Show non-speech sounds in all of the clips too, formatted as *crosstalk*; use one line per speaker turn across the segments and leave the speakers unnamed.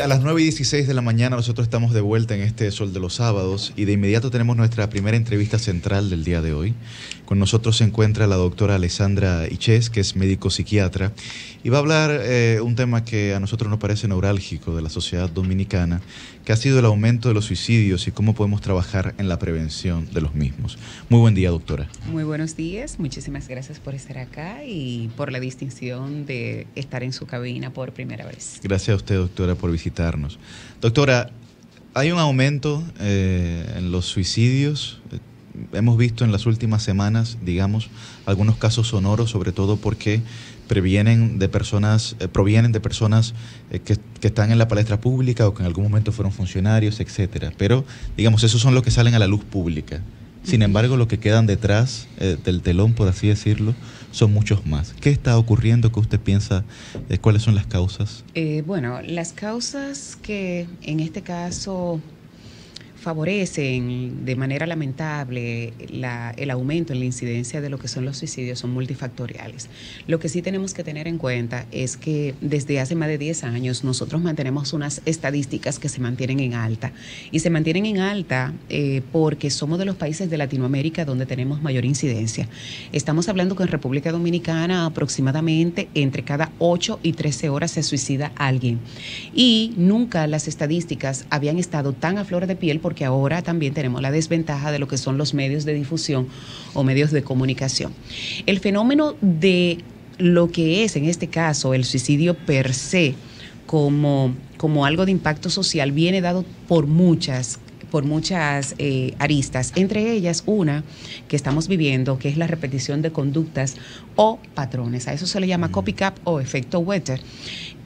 a las 9 y 16 de la mañana nosotros estamos de vuelta en este Sol de los Sábados y de inmediato tenemos nuestra primera entrevista central del día de hoy. Con nosotros se encuentra la doctora Alessandra Iches, que es médico psiquiatra, y va a hablar eh, un tema que a nosotros nos parece neurálgico de la sociedad dominicana, que ha sido el aumento de los suicidios y cómo podemos trabajar en la prevención de los mismos. Muy buen día, doctora.
Muy buenos días, muchísimas gracias por estar acá y por la distinción de estar en su cabina por primera vez.
Gracias a usted, doctora, por visitarnos. Doctora, hay un aumento eh, en los suicidios. Hemos visto en las últimas semanas, digamos, algunos casos sonoros, sobre todo porque de personas, eh, provienen de personas eh, que, están en la palestra pública o que en algún momento fueron funcionarios, etcétera. Pero, digamos, esos son los que salen a la luz pública. Sin embargo, los que quedan detrás eh, del telón, por así decirlo, son muchos más. ¿Qué está ocurriendo? que usted piensa? ¿Cuáles son las causas?
bueno, las causas que en este caso favorecen de manera lamentable el aumento en la incidencia de lo que son los suicidios son multifactoriales. Lo que sí tenemos que tener en cuenta es que desde hace más de 10 años nosotros mantenemos unas estadísticas que se mantienen en alta y se mantienen en alta eh, porque somos de los países de Latinoamérica donde tenemos mayor incidencia. Estamos hablando que en República Dominicana aproximadamente entre cada 8 y 13 horas se suicida alguien y nunca las estadísticas habían estado tan a flor de piel porque ahora también tenemos la desventaja de lo que son los medios de difusión o medios de comunicación. El fenómeno de lo que es, en este caso, el suicidio per se como, como algo de impacto social viene dado por muchas por muchas eh, aristas, entre ellas una que estamos viviendo, que es la repetición de conductas o patrones. A eso se le llama mm. copycat o efecto Wetter,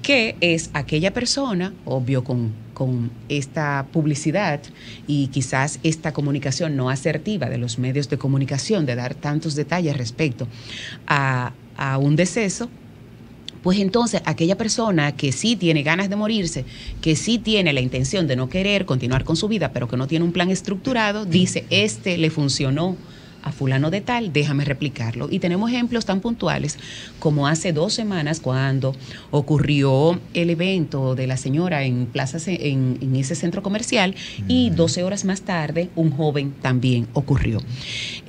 que es aquella persona, obvio con con esta publicidad y quizás esta comunicación no asertiva de los medios de comunicación, de dar tantos detalles respecto a, un deceso, pues entonces aquella persona que sí tiene ganas de morirse, que sí tiene la intención de no querer continuar con su vida, pero que no tiene un plan estructurado, dice, este le funcionó a fulano de tal, déjame replicarlo. Y tenemos ejemplos tan puntuales como hace dos semanas cuando ocurrió el evento de la señora en plaza en, ese centro comercial y 12 mm. horas más tarde un joven también ocurrió.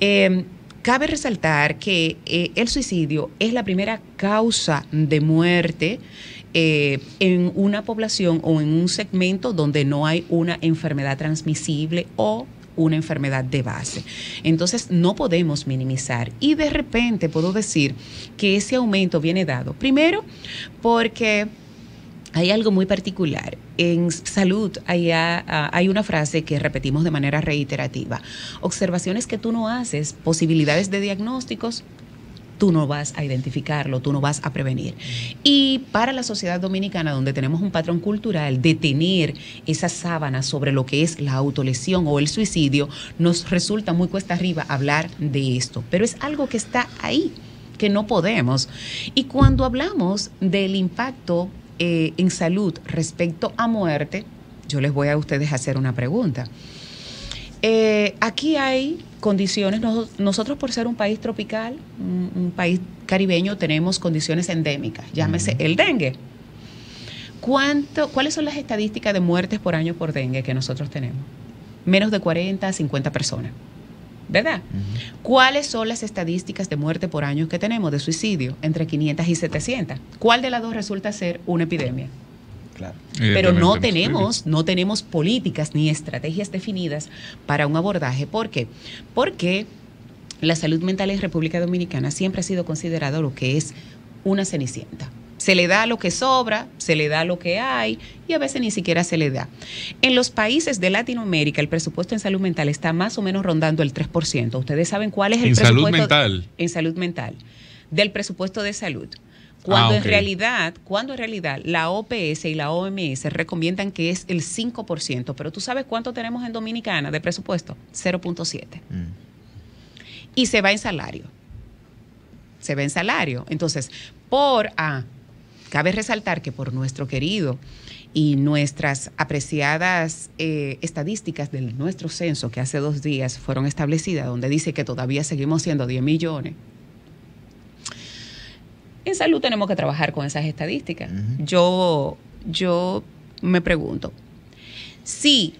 Em, cabe resaltar que eh, el suicidio es la primera causa de muerte eh, en una población o en un segmento donde no hay una enfermedad transmisible o una enfermedad de base. Entonces no podemos minimizar y de repente puedo decir que ese aumento viene dado, primero porque hay algo muy particular. En salud hay, ah, ah, hay, una frase que repetimos de manera reiterativa. Observaciones que tú no haces, posibilidades de diagnósticos tú no vas a identificarlo, tú no vas a prevenir. Y para la sociedad dominicana, donde tenemos un patrón cultural de tener esa sábana sobre lo que es la autolesión o el suicidio, nos resulta muy cuesta arriba hablar de esto, pero es algo que está ahí, que no podemos. Y cuando hablamos del impacto eh, en salud respecto a muerte, yo les voy a ustedes hacer una pregunta. Eh, aquí hay condiciones, nosotros por ser un país tropical, un, país caribeño, tenemos condiciones endémicas, llámese el dengue. ¿Cuánto, ¿Cuáles son las estadísticas de muertes por año por dengue que nosotros tenemos? Menos de 40 a 50 personas. ¿verdad? ¿Cuáles son las estadísticas de muerte por año que tenemos de suicidio? Entre 500 y 700. ¿Cuál de las dos resulta ser una epidemia? Pero no tenemos, no tenemos políticas ni estrategias definidas para un abordaje. ¿Por qué? Porque la salud mental en República Dominicana siempre ha sido considerada lo que es una cenicienta. Se le da lo que sobra, se le da lo que hay y a veces ni siquiera se le da. En los países de Latinoamérica el presupuesto en salud mental está más o menos rondando el 3%. Ustedes saben cuál es el presupuesto. En salud mental. En salud mental. Del presupuesto de salud. Ah, cuando en realidad, cuando en realidad la OPS y la OMS recomiendan que es el 5%, pero tú sabes cuánto tenemos en Dominicana de presupuesto? 0.7. Mm. Y se va en salario. Se va en salario. Entonces, por a, ah, cabe resaltar que por nuestro querido y nuestras apreciadas eh, estadísticas de nuestro censo que hace dos días fueron establecidas, donde dice que todavía seguimos siendo 10 millones en salud tenemos que trabajar con esas estadísticas. Yo, yo me pregunto, si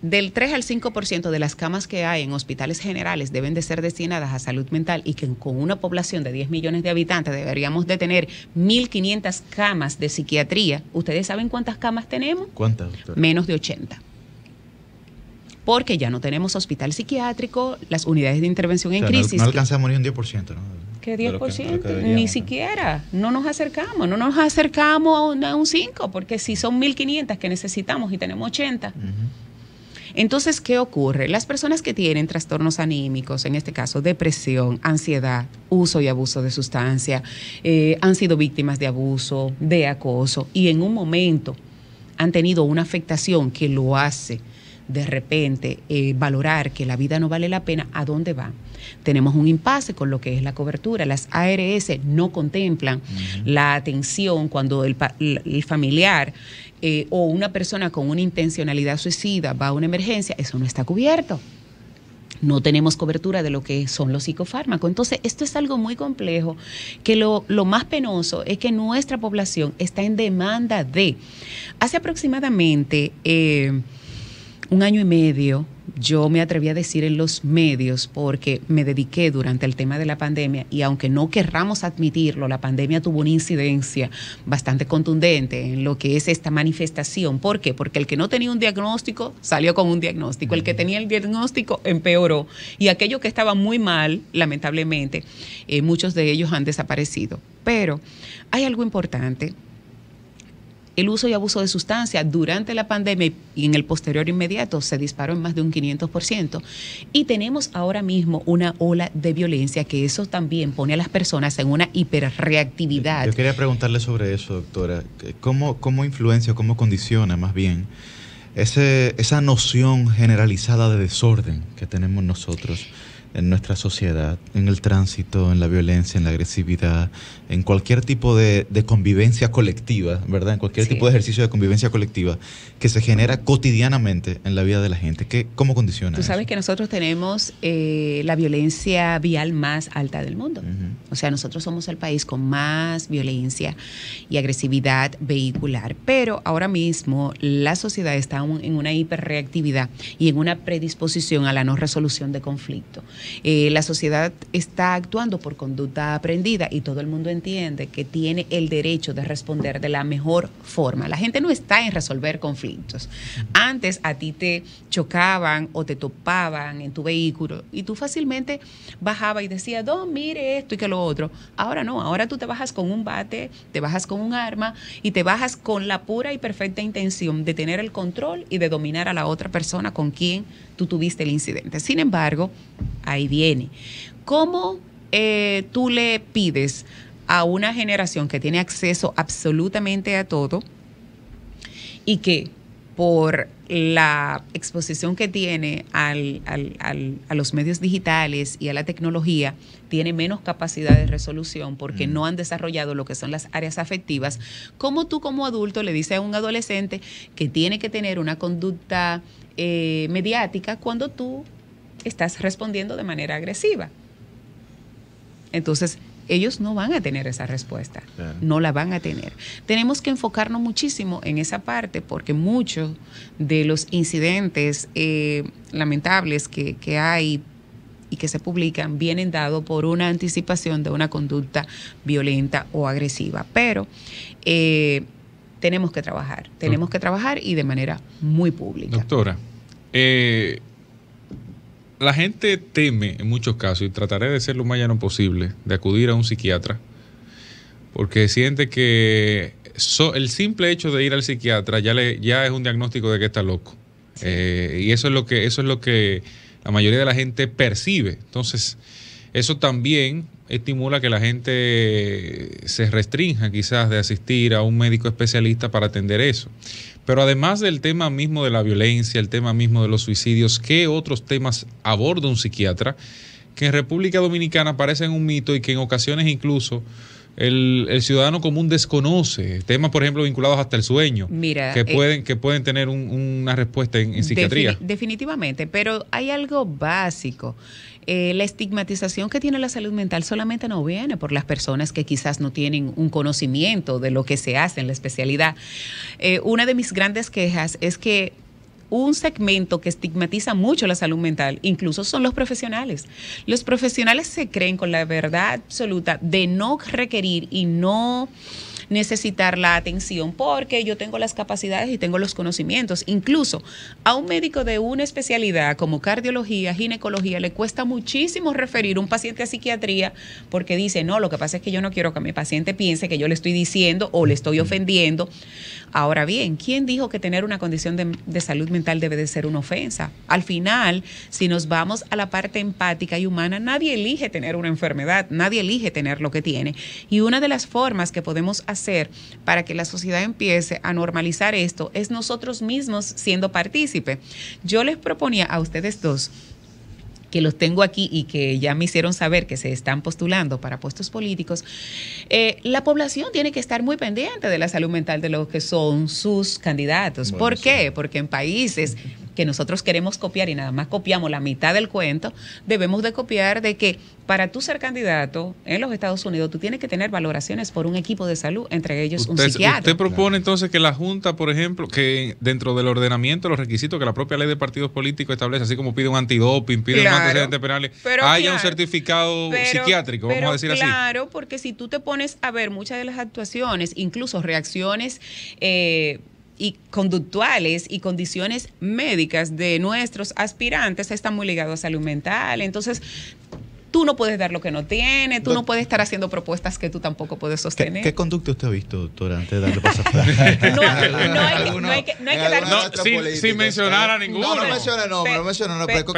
del 3 al 5% de las camas que hay en hospitales generales deben de ser destinadas a salud mental y que con una población de 10 millones de habitantes deberíamos de tener 1.500 camas de psiquiatría. ¿Ustedes saben cuántas camas tenemos?
¿Cuántas? Menos
de 80 porque ya no tenemos hospital psiquiátrico, las unidades de intervención en crisis. No,
alcanzamos ni un 10%, ¿no?
¿Qué 10%? ni siquiera, no nos acercamos, no nos acercamos a un, 5, porque si son 1.500 que necesitamos y tenemos 80. Entonces, ¿qué ocurre? Las personas que tienen trastornos anímicos, en este caso depresión, ansiedad, uso y abuso de sustancia, eh, han sido víctimas de abuso, de acoso y en un momento han tenido una afectación que lo hace de repente eh, valorar que la vida no vale la pena, ¿a dónde va? Tenemos un impasse con lo que es la cobertura. Las ARS no contemplan la atención cuando el, familiar eh, o una persona con una intencionalidad suicida va a una emergencia, eso no está cubierto no tenemos cobertura de lo que son los psicofármacos. Entonces, esto es algo muy complejo, que lo, lo, más penoso es que nuestra población está en demanda de... Hace aproximadamente... Eh, un año y medio yo me atreví a decir en los medios porque me dediqué durante el tema de la pandemia y aunque no querramos admitirlo, la pandemia tuvo una incidencia bastante contundente en lo que es esta manifestación. ¿Por qué? Porque el que no tenía un diagnóstico salió con un diagnóstico, el que tenía el diagnóstico empeoró y aquello que estaba muy mal, lamentablemente, eh, muchos de ellos han desaparecido. Pero hay algo importante el uso y abuso de sustancias durante la pandemia y en el posterior inmediato se disparó en más de un 500%. Y tenemos ahora mismo una ola de violencia que eso también pone a las personas en una hiperreactividad. Yo
quería preguntarle sobre eso, doctora. ¿Cómo, influencia, cómo condiciona más bien? esa noción generalizada de desorden que tenemos nosotros en nuestra sociedad, en el tránsito, en la violencia, en la agresividad, en cualquier tipo de, convivencia colectiva, ¿verdad? En cualquier tipo de ejercicio de convivencia colectiva que se genera cotidianamente en la vida de la gente. ¿Qué, ¿Cómo condiciona? Tú
sabes que nosotros tenemos eh, la violencia vial más alta del mundo. O sea, nosotros somos el país con más violencia y agresividad vehicular. Pero ahora mismo la sociedad está en una hiperreactividad y en una predisposición a la no resolución de conflicto. Eh, la sociedad está actuando por conducta aprendida y todo el mundo entiende que tiene el derecho de responder de la mejor forma. La gente no está en resolver conflictos. Antes a ti te chocaban o te topaban en tu vehículo y tú fácilmente bajaba y decía, no, mire esto y que lo otro. Ahora no, ahora tú te bajas con un bate, te bajas con un arma y te bajas con la pura y perfecta intención de tener el control y de dominar a la otra persona con quien tú tuviste el incidente. Sin embargo, ahí viene. ¿Cómo eh, tú le pides a una generación que tiene acceso absolutamente a todo y que por la exposición que tiene a los medios digitales y a la tecnología, tiene menos capacidad de resolución porque mm. no han desarrollado lo que son las áreas afectivas. ¿Cómo tú como adulto le dices a un adolescente que tiene que tener una conducta eh, mediática cuando tú estás respondiendo de manera agresiva. Entonces, ellos no van a tener esa respuesta, no la van a tener. Tenemos que enfocarnos muchísimo en esa parte porque muchos de los incidentes eh, lamentables que, hay y que se publican vienen dados por una anticipación de una conducta violenta o agresiva. Pero eh, tenemos que trabajar, tenemos que trabajar y de manera muy pública.
Doctora, eh, la gente teme en muchos casos, y trataré de ser lo más llano posible, de acudir a un psiquiatra, porque siente que el simple hecho de ir al psiquiatra ya, le, ya es un diagnóstico de que está loco. Eh, y eso es, lo que, eso es lo que la mayoría de la gente percibe. Entonces, eso también estimula que la gente se restrinja quizás de asistir a un médico especialista para atender eso. Pero además del tema mismo de la violencia, el tema mismo de los suicidios, ¿qué otros temas aborda un psiquiatra que en República Dominicana parecen un mito y que en ocasiones incluso... El, ciudadano común desconoce temas, por ejemplo, vinculados hasta el sueño,
Mira, que eh, pueden
que pueden tener una respuesta en, psiquiatría.
definitivamente, pero hay algo básico eh, la estigmatización que tiene la salud mental solamente no viene por las personas que quizás no tienen un conocimiento de lo que se hace en la especialidad. Eh, una de mis grandes quejas es que un segmento que estigmatiza mucho la salud mental, incluso son los profesionales. Los profesionales se creen con la verdad absoluta de no requerir y no necesitar la atención porque yo tengo las capacidades y tengo los conocimientos. Incluso a un médico de una especialidad como cardiología, ginecología, le cuesta muchísimo referir un paciente a psiquiatría porque dice, no, lo que pasa es que yo no quiero que mi paciente piense que yo le estoy diciendo o le estoy ofendiendo. Ahora bien, ¿quién dijo que tener una condición de, salud mental debe de ser una ofensa? Al final, si nos vamos a la parte empática y humana, nadie elige tener una enfermedad, nadie elige tener lo que tiene. Y una de las formas que podemos hacer para que la sociedad empiece a normalizar esto es nosotros mismos siendo partícipe. Yo les proponía a ustedes dos que los tengo aquí y que ya me hicieron saber que se están postulando para puestos políticos, eh, la población tiene que estar muy pendiente de la salud mental de los que son sus candidatos. ¿Por qué? Porque en países que nosotros queremos copiar y nada más copiamos la mitad del cuento, debemos de copiar de que para tú ser candidato en los Estados Unidos, tú tienes que tener valoraciones por un equipo de salud, entre ellos un psiquiatra. Usted propone
entonces que la Junta, por ejemplo, que dentro del ordenamiento, los requisitos que la propia ley de partidos políticos establece, así como pide un antidoping, pide un antecedente penal, haya un certificado psiquiátrico, vamos a decir así.
Claro, porque si tú te pones a ver muchas de las actuaciones, incluso reacciones eh, y conductuales y condiciones médicas de nuestros aspirantes están muy ligados a salud mental. Entonces, tú no puedes dar lo que no tienes, tú no puedes estar haciendo propuestas que tú tampoco puedes sostener. ¿Qué,
conducta usted ha visto, doctora, antes de darle paso *laughs* no, hay que, no hay dar sin, ¿eh? mencionar a ninguno. No, no menciona no, no menciona Pero,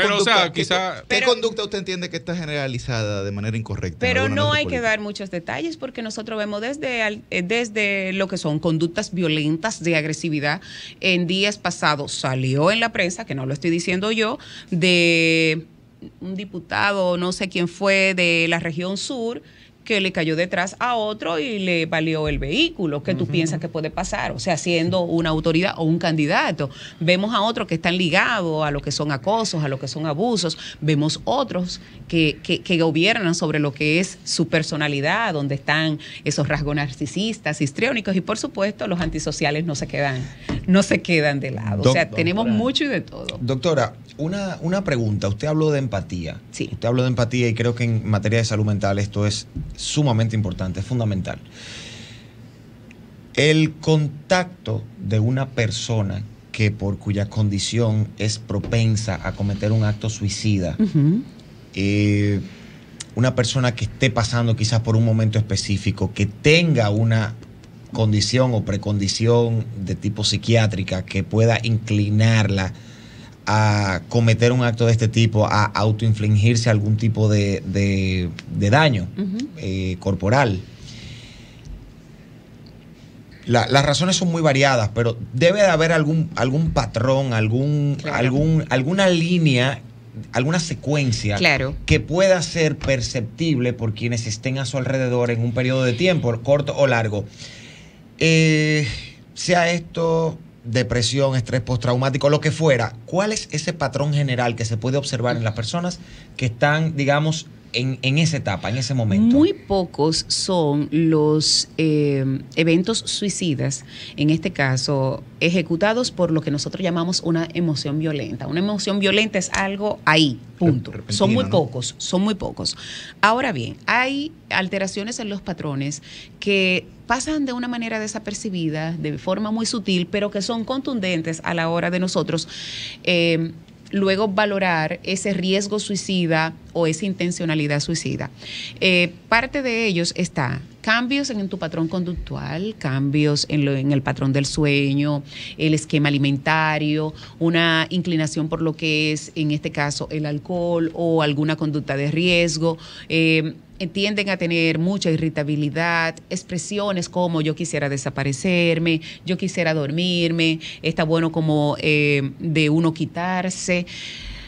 quizá, ¿qué, conducta usted entiende que está generalizada de manera incorrecta? Pero no hay que
dar muchos detalles porque nosotros vemos desde, eh, desde lo que son conductas violentas de agresividad. En días pasados salió en la prensa, que no lo estoy diciendo yo, de un diputado, no sé quién fue, de la región sur, que le cayó detrás a otro y le valió el vehículo, que tú piensas que puede pasar, o sea, siendo una autoridad o un candidato. Vemos a otros que están ligados a lo que son acosos, a lo que son abusos, vemos otros que, que, gobiernan sobre lo que es su personalidad, donde están esos rasgos narcisistas, histriónicos y por supuesto los antisociales no se quedan, no se quedan de lado. o sea, tenemos
mucho y de todo. Doctora, una, pregunta. Usted habló de empatía. Sí. Usted habló de empatía y creo que en materia de salud mental esto es sumamente importante, es fundamental. El contacto de una persona que por cuya condición es propensa a cometer un acto suicida. Eh, una persona que esté pasando quizás por un momento específico, que tenga una condición o precondición de tipo psiquiátrica que pueda inclinarla a cometer un acto de este tipo, a autoinfligirse algún tipo de, daño eh, corporal. las razones son muy variadas, pero debe de haber algún, algún patrón, algún, algún, alguna línea alguna secuencia que pueda ser perceptible por quienes estén a su alrededor en un periodo de tiempo, corto o largo. Eh, sea esto depresión, estrés postraumático, lo que fuera, ¿cuál es ese patrón general que se puede observar en las personas que están, digamos, en, esa etapa, en ese momento?
Muy pocos son los eh, eventos suicidas, en este caso, ejecutados por lo que nosotros llamamos una emoción violenta. Una emoción violenta es algo ahí, punto. son muy pocos, son muy pocos. Ahora bien, hay alteraciones en los patrones que pasan de una manera desapercibida, de forma muy sutil, pero que son contundentes a la hora de nosotros. Eh, luego valorar ese riesgo suicida o esa intencionalidad suicida. Eh, parte de ellos está cambios en tu patrón conductual, cambios en, el patrón del sueño, el esquema alimentario, una inclinación por lo que es, en este caso, el alcohol o alguna conducta de riesgo. Eh, tienden a tener mucha irritabilidad, expresiones como yo quisiera desaparecerme, yo quisiera dormirme, está bueno como eh, de uno quitarse.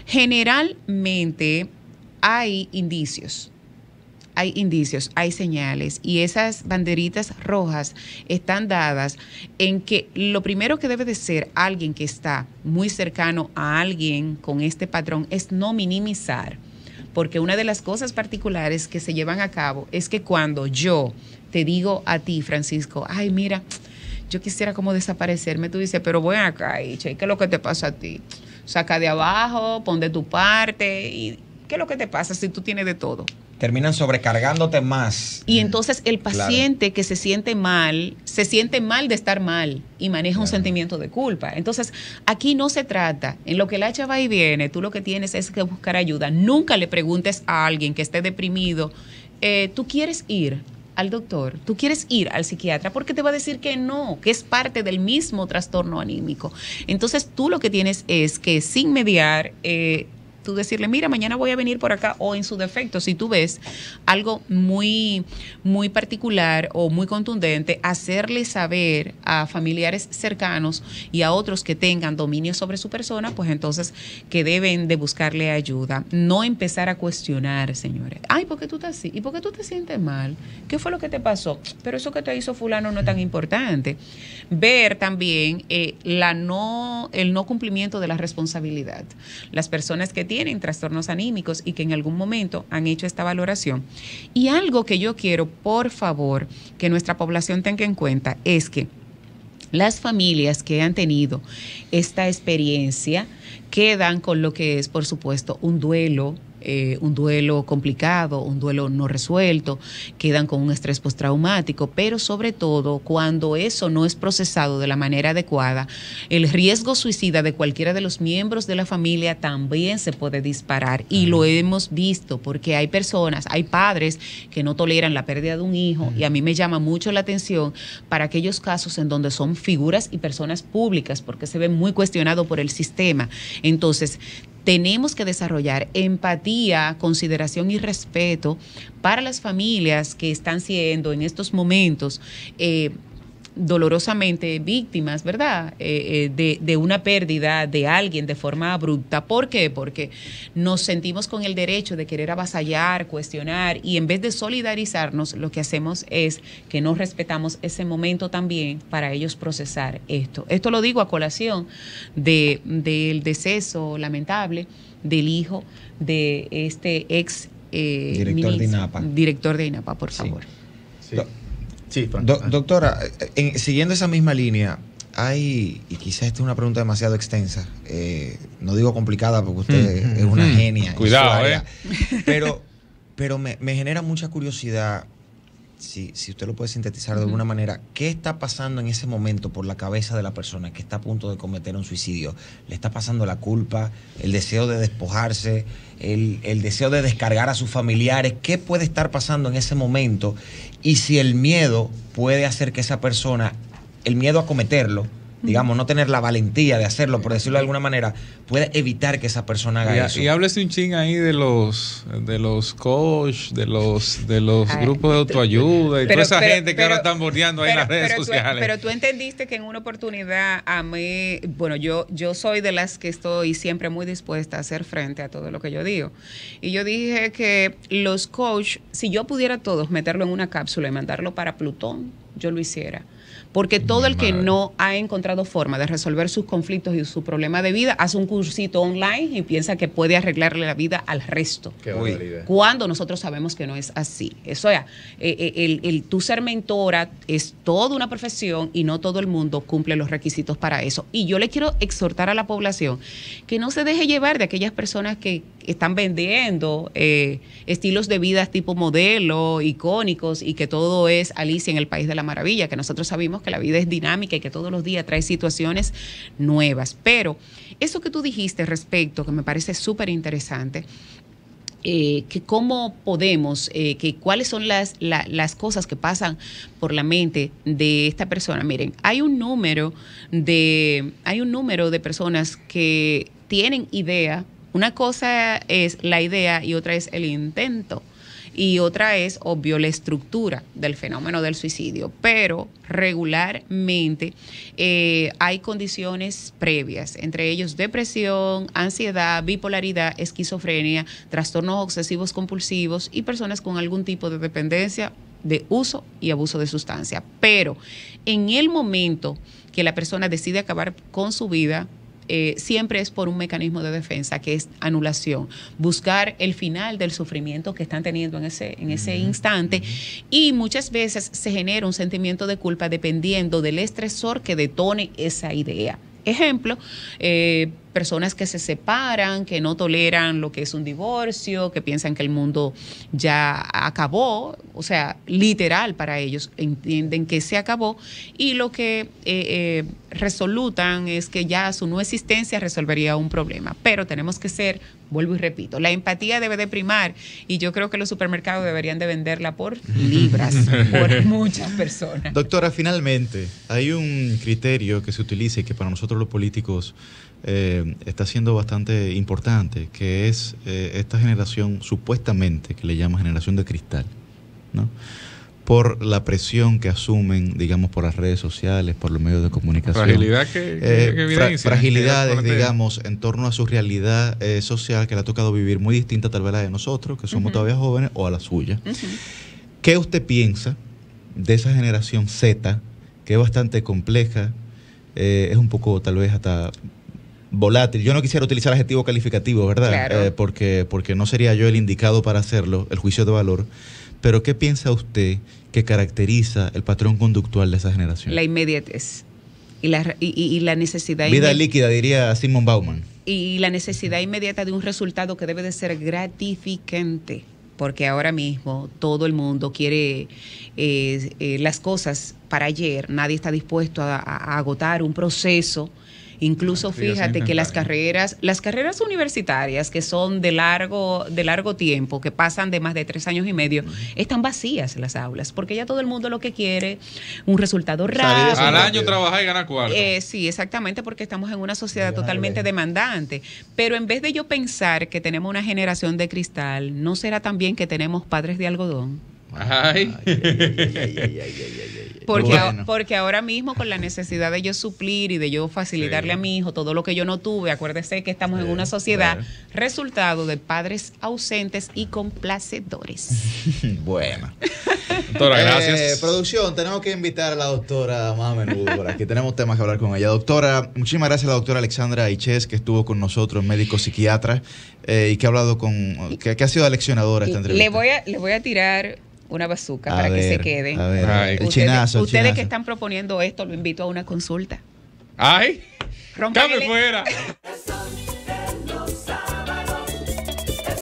Generalmente hay indicios, hay indicios, hay señales y esas banderitas rojas están dadas en que lo primero que debe de ser alguien que está muy cercano a alguien con este patrón es no minimizar porque una de las cosas particulares que se llevan a cabo es que cuando yo te digo a ti, Francisco, ay, mira, yo quisiera como desaparecerme, tú dices, pero voy acá, che, ¿qué es lo que te pasa a ti? Saca de abajo, pon de tu parte, y ¿qué es lo que te pasa si tú tienes de todo?
terminan sobrecargándote más.
Y entonces el paciente que se siente mal, se siente mal de estar mal y maneja un sentimiento de culpa. Entonces, aquí no se trata, en lo que la hacha va y viene, tú lo que tienes es que buscar ayuda. Nunca le preguntes a alguien que esté deprimido, eh, ¿tú quieres ir? al doctor, tú quieres ir al psiquiatra porque te va a decir que no, que es parte del mismo trastorno anímico. Entonces tú lo que tienes es que sin mediar, eh, decirle, mira, mañana voy a venir por acá, o en su defecto, si tú ves algo muy, muy particular o muy contundente, hacerle saber a familiares cercanos y a otros que tengan dominio sobre su persona, pues entonces que deben de buscarle ayuda. No empezar a cuestionar, señores. Ay, ¿por qué tú estás así? ¿Y por qué tú te sientes mal? ¿Qué fue lo que te pasó? Pero eso que te hizo fulano no es tan importante. Ver también eh, la no, el no cumplimiento de la responsabilidad. Las personas que tienen tienen trastornos anímicos y que en algún momento han hecho esta valoración. Y algo que yo quiero, por favor, que nuestra población tenga en cuenta es que las familias que han tenido esta experiencia quedan con lo que es, por supuesto, un duelo, eh, un duelo complicado, un duelo no resuelto, quedan con un estrés postraumático, pero sobre todo cuando eso no es procesado de la manera adecuada, el riesgo suicida de cualquiera de los miembros de la familia también se puede disparar y lo hemos visto porque hay personas, hay padres que no toleran la pérdida de un hijo y a mí me llama mucho la atención para aquellos casos en donde son figuras y personas públicas porque se ven muy cuestionados por el sistema. Entonces, tenemos que desarrollar empatía, consideración y respeto para las familias que están siendo en estos momentos eh, dolorosamente víctimas, ¿verdad? Eh, eh, de, una pérdida de alguien de forma abrupta. ¿Por qué? Porque nos sentimos con el derecho de querer avasallar, cuestionar y en vez de solidarizarnos, lo que hacemos es que no respetamos ese momento también para ellos procesar esto. Esto lo digo a colación de, del deceso lamentable del hijo de este ex eh, director de INAPA. Director de INAPA, por favor
doctora, siguiendo esa misma línea, hay, y quizás esta es una pregunta demasiado extensa, eh, no digo complicada porque usted mm, es mm, una mm. genia. Cuidado, eh. Pero, *laughs* pero me genera mucha curiosidad si, si usted lo puede sintetizar de alguna manera, ¿qué está pasando en ese momento por la cabeza de la persona que está a punto de cometer un suicidio? ¿Le está pasando la culpa, el deseo de despojarse, el, el deseo de descargar a sus familiares? ¿Qué puede estar pasando en ese momento? Y si el miedo puede hacer que esa persona, el miedo a cometerlo, digamos, no tener la valentía de hacerlo, por decirlo de alguna manera, puede evitar que esa persona haga y, eso. Y
háblese un ching ahí de los de los coach, de los de los grupos de autoayuda y toda esa gente que ahora están bordeando ahí en las redes sociales. pero
tú entendiste que en una oportunidad a mí, bueno, yo yo soy de las que estoy siempre muy dispuesta a hacer frente a todo lo que yo digo. Y yo dije que los coach, si yo pudiera todos meterlo en una cápsula y mandarlo para Plutón, yo lo hiciera porque todo el que no ha encontrado forma de resolver sus conflictos y su problema de vida hace un cursito online y piensa que puede arreglarle la vida al resto. cuando nosotros sabemos que no es así. Eso ya, eh, eh, el, el, tú ser mentora es toda una profesión y no todo el mundo cumple los requisitos para eso. Y yo le quiero exhortar a la población que no se deje llevar de aquellas personas que están vendiendo eh, estilos de vida tipo modelo, icónicos, y que todo es Alicia en el País de la Maravilla, que nosotros sabemos que la vida es dinámica y que todos los días trae situaciones nuevas. Pero eso que tú dijiste respecto, que me parece súper interesante, eh, que cómo podemos, eh, que cuáles son las, las cosas que pasan por la mente de esta persona. Miren, hay un número de, hay un número de personas que tienen idea una cosa es la idea y otra es el intento y otra es, obvio, la estructura del fenómeno del suicidio. Pero regularmente eh, hay condiciones previas, entre ellos depresión, ansiedad, bipolaridad, esquizofrenia, trastornos obsesivos compulsivos y personas con algún tipo de dependencia de uso y abuso de sustancia. Pero en el momento que la persona decide acabar con su vida, eh, siempre es por un mecanismo de defensa que es anulación, buscar el final del sufrimiento que están teniendo en ese, en ese instante y muchas veces se genera un sentimiento de culpa dependiendo del estresor que detone esa idea. Ejemplo, eh, personas que se separan, que no toleran lo que es un divorcio, que piensan que el mundo ya acabó, o sea, literal para ellos, entienden que se acabó y lo que eh, eh, resolutan es que ya su no existencia resolvería un problema. Pero tenemos que ser, vuelvo y repito, la empatía debe de primar y yo creo que los supermercados deberían de venderla por *laughs* libras,
por muchas
personas. Doctora,
finalmente, hay un criterio que se utiliza y que para nosotros los políticos... Eh, está siendo bastante importante, que es eh, esta generación supuestamente que le llama generación de cristal, ¿no? por la presión que asumen, digamos, por las redes sociales, por los medios de comunicación. Fragilidad que, eh, fragilidades, digamos, en torno a su realidad eh, social que le ha tocado vivir muy distinta tal vez a la de nosotros, que somos todavía jóvenes, o a la suya. ¿Qué usted piensa de esa generación Z, que es bastante compleja, es un poco tal vez hasta volátil. Yo no quisiera utilizar adjetivo calificativo, ¿verdad? Eh, porque, porque no sería yo el indicado para hacerlo, el juicio de valor. Pero ¿qué piensa usted que caracteriza el patrón conductual de esa generación? La
inmediatez y la, y, y la necesidad... Vida
líquida, diría Simon Bauman.
Y la necesidad inmediata de un resultado que debe de ser gratificante, porque ahora mismo todo el mundo quiere eh, eh, las cosas para ayer, nadie está dispuesto a agotar un proceso Incluso fíjate que las carreras, las carreras universitarias que son de largo, de largo tiempo, que pasan de más de tres años y medio, están vacías las aulas, porque ya todo el mundo lo que quiere, un resultado rápido. Al año trabajar
y ganar cuarto. Eh,
sí, exactamente, porque estamos en una sociedad totalmente demandante. Pero en vez de yo pensar que tenemos una generación de cristal, ¿no será también que tenemos padres de algodón? Ay. Porque, porque ahora mismo con la necesidad de yo suplir y de yo facilitarle a mi hijo todo lo que yo no tuve, acuérdese que estamos en una sociedad resultado de padres ausentes y complacedores. *laughs* bueno.
doctora, eh, gracias. producción, tenemos que invitar a la doctora más a menudo aquí. tenemos temas que hablar con ella. Doctora, muchísimas gracias a la doctora Alexandra Iches que estuvo con nosotros, médico psiquiatra, eh, y que ha hablado con, que, ha sido aleccionadora esta entrevista. Le
voy le voy a tirar una bazuca para que se quede. ustedes, que están proponiendo esto, lo invito a una consulta. ¡Ay! ¡Cambio fuera! *laughs*